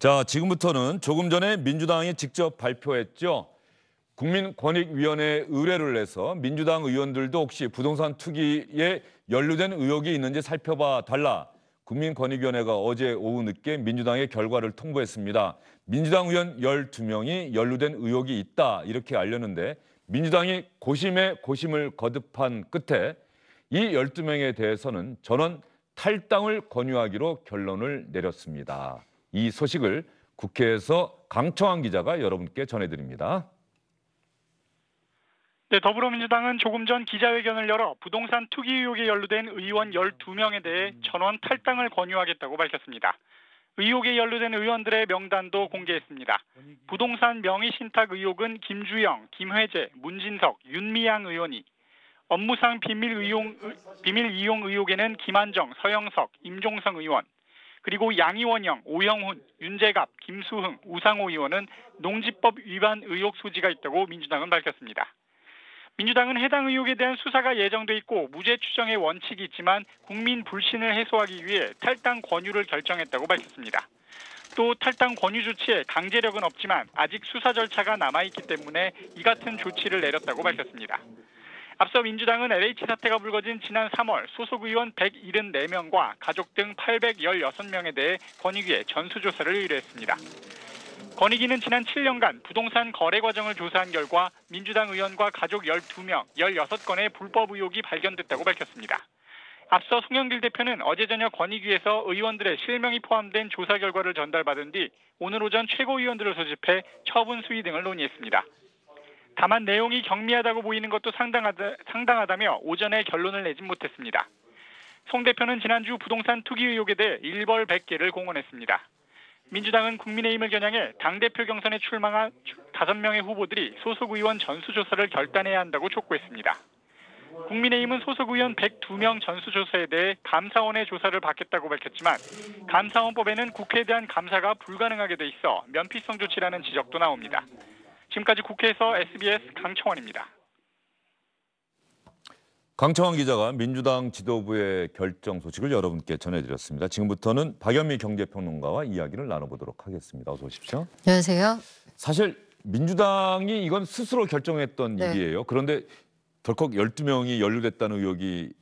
자, 지금부터는 조금 전에 민주당이 직접 발표했죠. 국민권익위원회에 의뢰를 해서 민주당 의원들도 혹시 부동산 투기에 연루된 의혹이 있는지 살펴봐 달라. 국민권익위원회가 어제 오후 늦게 민주당의 결과를 통보했습니다. 민주당 의원 12명이 연루된 의혹이 있다 이렇게 알렸는데 민주당이 고심에 고심을 거듭한 끝에 이 12명에 대해서는 전원 탈당을 권유하기로 결론을 내렸습니다. 이 소식을 국회에서 강청환 기자가 여러분께 전해드립니다. 네, 더불어민주당은 조금 전 기자회견을 열어 부동산 투기 의혹에 연루된 의원 12명에 대해 전원 탈당을 권유하겠다고 밝혔습니다. 의혹에 연루된 의원들의 명단도 공개했습니다. 부동산 명의 신탁 의혹은 김주영, 김회재, 문진석, 윤미향 의원이 업무상 비밀, 의용, 비밀 이용 의혹에는 김한정, 서영석, 임종성 의원, 그리고 양이원영, 오영훈, 윤재갑, 김수흥, 우상호 의원은 농지법 위반 의혹 소지가 있다고 민주당은 밝혔습니다. 민주당은 해당 의혹에 대한 수사가 예정돼 있고 무죄 추정의 원칙이 있지만 국민 불신을 해소하기 위해 탈당 권유를 결정했다고 밝혔습니다. 또 탈당 권유 조치에 강제력은 없지만 아직 수사 절차가 남아있기 때문에 이 같은 조치를 내렸다고 밝혔습니다. 앞서 민주당은 LH 사태가 불거진 지난 3월 소속 의원 174명과 가족 등 816명에 대해 권익위에 전수조사를 의뢰했습니다. 권익위는 지난 7년간 부동산 거래 과정을 조사한 결과 민주당 의원과 가족 12명, 16건의 불법 의혹이 발견됐다고 밝혔습니다. 앞서 송영길 대표는 어제 저녁 권익위에서 의원들의 실명이 포함된 조사 결과를 전달받은 뒤 오늘 오전 최고위원들을 소집해 처분 수위 등을 논의했습니다. 다만 내용이 경미하다고 보이는 것도 상당하다, 상당하다며 오전에 결론을 내진 못했습니다. 송 대표는 지난주 부동산 투기 의혹에 대해 일벌 100개를 공언했습니다. 민주당은 국민의힘을 겨냥해 당대표 경선에 출마한 5명의 후보들이 소속 의원 전수조사를 결단해야 한다고 촉구했습니다. 국민의힘은 소속 의원 102명 전수조사에 대해 감사원의 조사를 받겠다고 밝혔지만 감사원법에는 국회에 대한 감사가 불가능하게 돼 있어 면피성 조치라는 지적도 나옵니다. 지금까지 국회에서 SBS 강청원입니다. 강청원 기자가 민주당 지도부의 결정 소식을 여러분께 전해드렸습니다. 지금부터는 박연미 경제평론가와 이야기를 나눠보도록 하겠습니다. 어서 오십시오. 안녕하세요. 사실 민주당이 이건 스스로 결정했던 네. 일이에요. 그런데 덜컥 12명이 연루됐다는 의혹이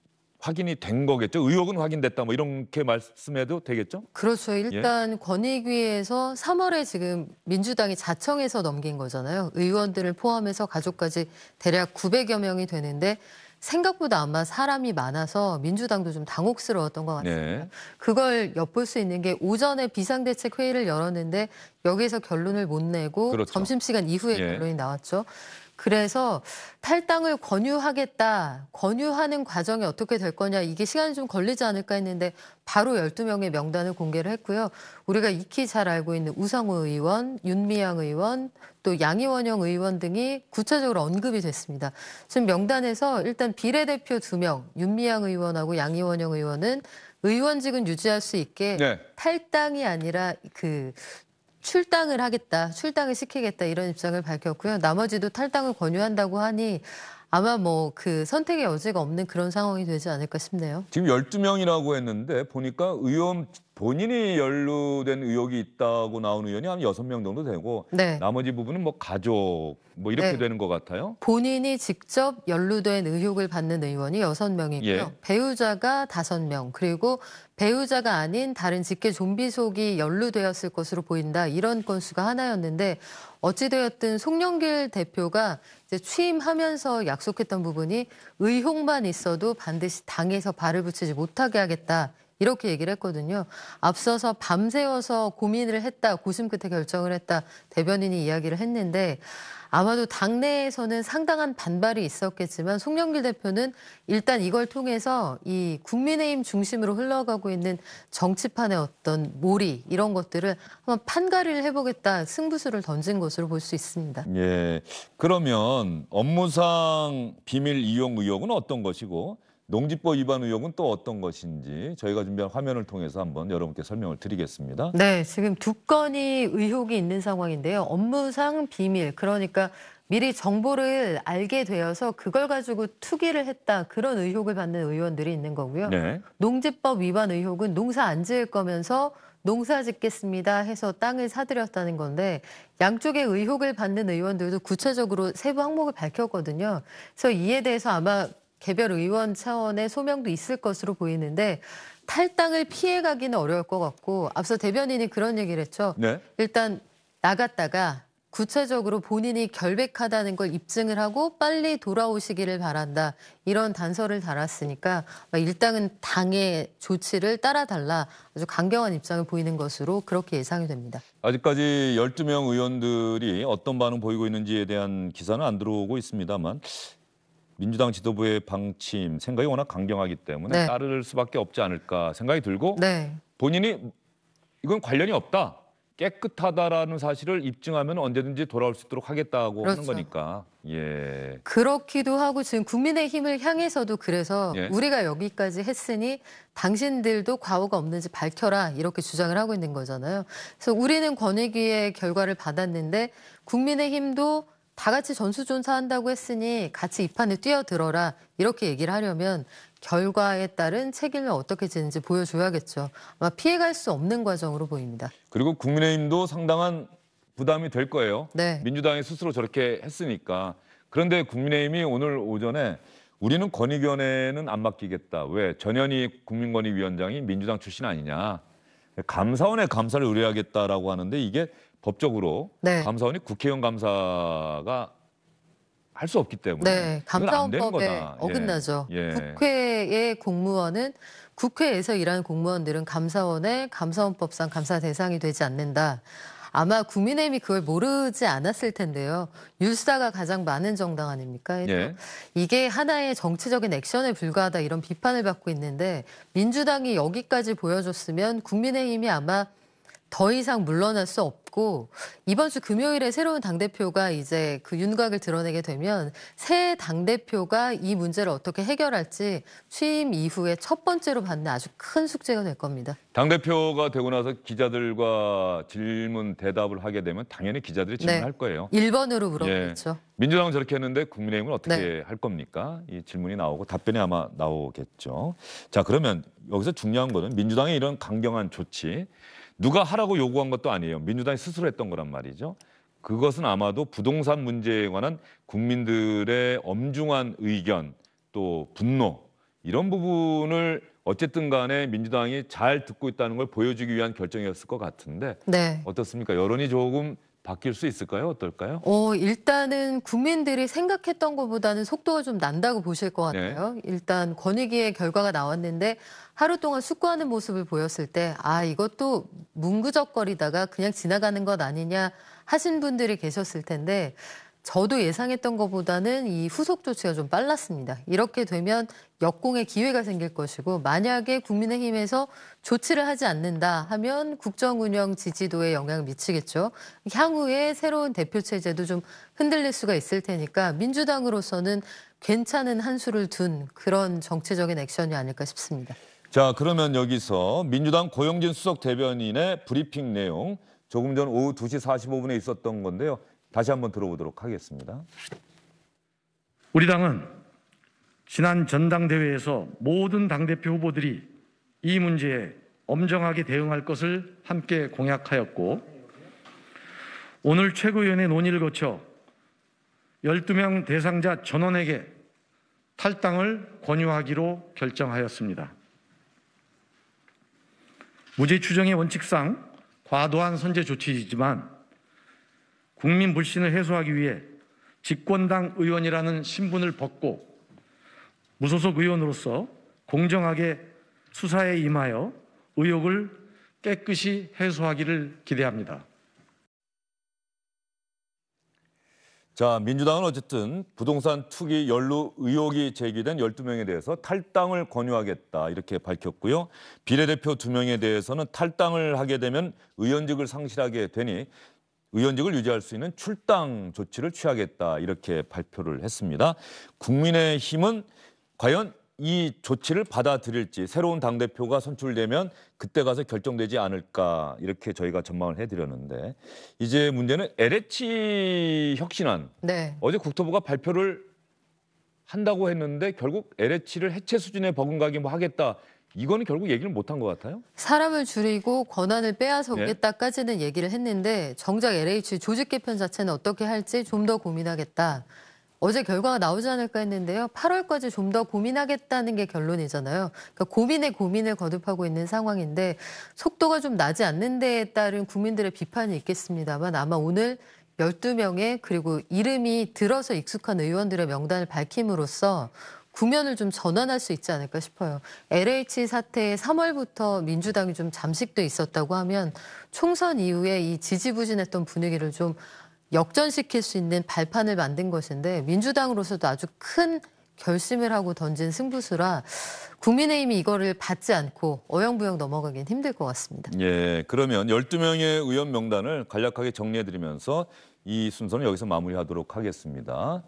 확인이 된 거겠죠? 의혹은 확인됐다 뭐 이렇게 말씀해도 되겠죠? 그렇죠. 예. 일단 권익위에서 3월에 지금 민주당이 자청해서 넘긴 거잖아요. 의원들을 포함해서 가족까지 대략 900여 명이 되는데 생각보다 아마 사람이 많아서 민주당도 좀 당혹스러웠던 것 같습니다. 네. 그걸 엿볼 수 있는 게 오전에 비상대책 회의를 열었는데 여기에서 결론을 못 내고 그렇죠. 점심시간 이후에 예. 결론이 나왔죠. 그래서 탈당을 권유하겠다, 권유하는 과정이 어떻게 될 거냐, 이게 시간이 좀 걸리지 않을까 했는데 바로 12명의 명단을 공개를 했고요. 우리가 익히 잘 알고 있는 우상호 의원, 윤미향 의원, 또 양희원영 의원 등이 구체적으로 언급이 됐습니다. 지금 명단에서 일단 비례대표 2명, 윤미향 의원하고 양희원영 의원은 의원직은 유지할 수 있게 네. 탈당이 아니라 그 출당을 하겠다, 출당을 시키겠다 이런 입장을 밝혔고요. 나머지도 탈당을 권유한다고 하니 아마 뭐 그 선택의 여지가 없는 그런 상황이 되지 않을까 싶네요. 지금 12명이라고 했는데 보니까 의원 본인이 연루된 의혹이 있다고 나온 의원이 한 여섯 명 정도 되고 네. 나머지 부분은 뭐 가족 뭐 이렇게 네. 되는 것 같아요. 본인이 직접 연루된 의혹을 받는 의원이 여섯 명이고요 예. 배우자가 다섯 명 그리고 배우자가 아닌 다른 직계 좀비 속이 연루되었을 것으로 보인다. 이런 건수가 하나였는데 어찌되었든 송영길 대표가 이제 취임하면서 약속했던 부분이 의혹만 있어도 반드시 당에서 발을 붙이지 못하게 하겠다. 이렇게 얘기를 했거든요. 앞서서 밤새워서 고민을 했다, 고심 끝에 결정을 했다, 대변인이 이야기를 했는데 아마도 당내에서는 상당한 반발이 있었겠지만 송영길 대표는 일단 이걸 통해서 이 국민의힘 중심으로 흘러가고 있는 정치판의 어떤 몰이 이런 것들을 한번 판가리를 해보겠다 승부수를 던진 것으로 볼 수 있습니다. 예. 그러면 업무상 비밀 이용 의혹은 어떤 것이고 농지법 위반 의혹은 또 어떤 것인지 저희가 준비한 화면을 통해서 한번 여러분께 설명을 드리겠습니다. 네, 지금 두 건이 의혹이 있는 상황인데요. 업무상 비밀, 그러니까 미리 정보를 알게 되어서 그걸 가지고 투기를 했다 그런 의혹을 받는 의원들이 있는 거고요. 네. 농지법 위반 의혹은 농사 안 지을 거면서 농사 짓겠습니다 해서 땅을 사들였다는 건데 양쪽의 의혹을 받는 의원들도 구체적으로 세부 항목을 밝혔거든요. 그래서 이에 대해서 아마 개별 의원 차원의 소명도 있을 것으로 보이는데 탈당을 피해가기는 어려울 것 같고 앞서 대변인이 그런 얘기를 했죠. 네. 일단 나갔다가 구체적으로 본인이 결백하다는 걸 입증을 하고 빨리 돌아오시기를 바란다. 이런 단서를 달았으니까 일당은 당의 조치를 따라달라 아주 강경한 입장을 보이는 것으로 그렇게 예상이 됩니다. 아직까지 12명 의원들이 어떤 반응 보이고 있는지에 대한 기사는 안 들어오고 있습니다만 민주당 지도부의 방침 생각이 워낙 강경하기 때문에 네. 따를 수밖에 없지 않을까 생각이 들고 네. 본인이 이건 관련이 없다 깨끗하다라는 사실을 입증하면 언제든지 돌아올 수 있도록 하겠다고 그렇죠. 하는 거니까 예 그렇기도 하고 지금 국민의힘을 향해서도 그래서 예. 우리가 여기까지 했으니 당신들도 과오가 없는지 밝혀라 이렇게 주장을 하고 있는 거잖아요 그래서 우리는 권익위의 결과를 받았는데 국민의힘도 다 같이 전수조사한다고 했으니 같이 이 판에 뛰어들어라 이렇게 얘기를 하려면 결과에 따른 책임을 어떻게 지는지 보여줘야겠죠. 아마 피해갈 수 없는 과정으로 보입니다. 그리고 국민의힘도 상당한 부담이 될 거예요. 네. 민주당이 스스로 저렇게 했으니까. 그런데 국민의힘이 오늘 오전에 우리는 권익위원회는 안 맡기겠다. 왜? 전현희 국민권익위원장이 민주당 출신 아니냐. 감사원에 감사를 의뢰하겠다라고 하는데 이게 법적으로 네. 감사원이 국회의원 감사가 할 수 없기 때문에 네, 감사원법에 예. 어긋나죠. 예. 국회의 공무원은 국회에서 일하는 공무원들은 감사원의 감사원법상 감사 대상이 되지 않는다. 아마 국민의힘이 그걸 모르지 않았을 텐데요. 율사가 가장 많은 정당 아닙니까? 예. 이게 하나의 정치적인 액션에 불과하다 이런 비판을 받고 있는데 민주당이 여기까지 보여줬으면 국민의힘이 아마 더 이상 물러날 수 없고 이번 주 금요일에 새로운 당 대표가 이제 그 윤곽을 드러내게 되면 새 당 대표가 이 문제를 어떻게 해결할지 취임 이후에 첫 번째로 받는 아주 큰 숙제가 될 겁니다. 당 대표가 되고 나서 기자들과 질문 대답을 하게 되면 당연히 기자들이 네. 질문할 네. 거예요. 1번으로 물어보겠죠. 예. 민주당은 저렇게 했는데 국민의힘은 어떻게 네. 할 겁니까? 이 질문이 나오고 답변이 아마 나오겠죠. 자 그러면 여기서 중요한 거는 민주당의 이런 강경한 조치. 누가 하라고 요구한 것도 아니에요. 민주당이 스스로 했던 거란 말이죠. 그것은 아마도 부동산 문제에 관한 국민들의 엄중한 의견 또 분노 이런 부분을 어쨌든 간에 민주당이 잘 듣고 있다는 걸 보여주기 위한 결정이었을 것 같은데 네. 어떻습니까? 여론이 조금 바뀔 수 있을까요? 어떨까요? 어, 일단은 국민들이 생각했던 것보다는 속도가 좀 난다고 보실 것 네. 같아요. 네. 일단 권익위의 결과가 나왔는데 하루 동안 숙고하는 모습을 보였을 때 아, 이것도 문구적거리다가 그냥 지나가는 것 아니냐 하신 분들이 계셨을 텐데 저도 예상했던 것보다는 이 후속 조치가 좀 빨랐습니다. 이렇게 되면 역공의 기회가 생길 것이고 만약에 국민의힘에서 조치를 하지 않는다 하면 국정운영 지지도에 영향을 미치겠죠. 향후에 새로운 대표체제도 좀 흔들릴 수가 있을 테니까 민주당으로서는 괜찮은 한 수를 둔 그런 정치적인 액션이 아닐까 싶습니다. 자 그러면 여기서 민주당 고영진 수석 대변인의 브리핑 내용 조금 전 오후 2시 45분에 있었던 건데요. 다시 한번 들어보도록 하겠습니다. 우리 당은 지난 전당대회에서 모든 당대표 후보들이 이 문제에 엄정하게 대응할 것을 함께 공약하였고 오늘 최고위원회 논의를 거쳐 12명 대상자 전원에게 탈당을 권유하기로 결정하였습니다. 무죄 추정의 원칙상 과도한 선제 조치이지만 국민 불신을 해소하기 위해 집권당 의원이라는 신분을 벗고 무소속 의원으로서 공정하게 수사에 임하여 의혹을 깨끗이 해소하기를 기대합니다. 자, 민주당은 어쨌든 부동산 투기 연루 의혹이 제기된 12명에 대해서 탈당을 권유하겠다 이렇게 밝혔고요. 비례대표 2명에 대해서는 탈당을 하게 되면 의원직을 상실하게 되니 의원직을 유지할 수 있는 출당 조치를 취하겠다 이렇게 발표를 했습니다. 국민의힘은 과연 이 조치를 받아들일지 새로운 당 대표가 선출되면 그때 가서 결정되지 않을까 이렇게 저희가 전망을 해드렸는데 이제 문제는 LH 혁신안 네. 어제 국토부가 발표를 한다고 했는데 결국 LH를 해체 수준의 버금가기 뭐 하겠다 이거는 결국 얘기를 못 한 것 같아요. 사람을 줄이고 권한을 빼앗아오겠다까지는 네. 얘기를 했는데 정작 LH 조직 개편 자체는 어떻게 할지 좀 더 고민하겠다. 어제 결과가 나오지 않을까 했는데요. 8월까지 좀 더 고민하겠다는 게 결론이잖아요. 그러니까 고민에 고민을 거듭하고 있는 상황인데 속도가 좀 나지 않는 데에 따른 국민들의 비판이 있겠습니다만 아마 오늘 12명의 그리고 이름이 들어서 익숙한 의원들의 명단을 밝힘으로써 국면을 좀 전환할 수 있지 않을까 싶어요. LH 사태 3월부터 민주당이 좀 잠식돼 있었다고 하면 총선 이후에 이 지지부진했던 분위기를 좀 역전시킬 수 있는 발판을 만든 것인데 민주당으로서도 아주 큰 결심을 하고 던진 승부수라 국민의힘이 이거를 받지 않고 어영부영 넘어가긴 힘들 것 같습니다. 예, 그러면 12명의 의원 명단을 간략하게 정리해드리면서 이 순서는 여기서 마무리하도록 하겠습니다.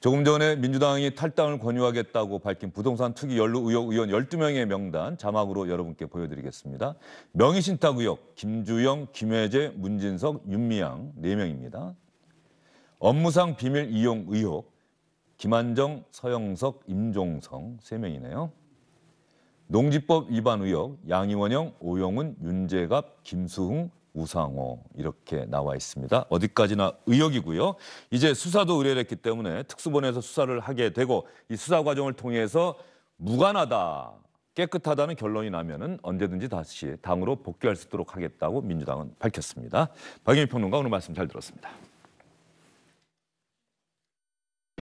조금 전에 민주당이 탈당을 권유하겠다고 밝힌 부동산 투기 연루 의혹 의원 12명의 명단 자막으로 여러분께 보여드리겠습니다. 명의신탁 의혹 김주영, 김혜재, 문진석, 윤미향 4명입니다. 업무상 비밀 이용 의혹 김한정, 서영석, 임종성 3명이네요. 농지법 위반 의혹 양이원영, 오영훈, 윤재갑, 김수흥, 우상호 이렇게 나와 있습니다. 어디까지나 의혹이고요. 이제 수사도 의뢰됐기 때문에 특수본에서 수사를 하게 되고 이 수사 과정을 통해서 무관하다, 깨끗하다는 결론이 나면은 언제든지 다시 당으로 복귀할 수 있도록 하겠다고 민주당은 밝혔습니다. 박영희 평론가 오늘 말씀 잘 들었습니다.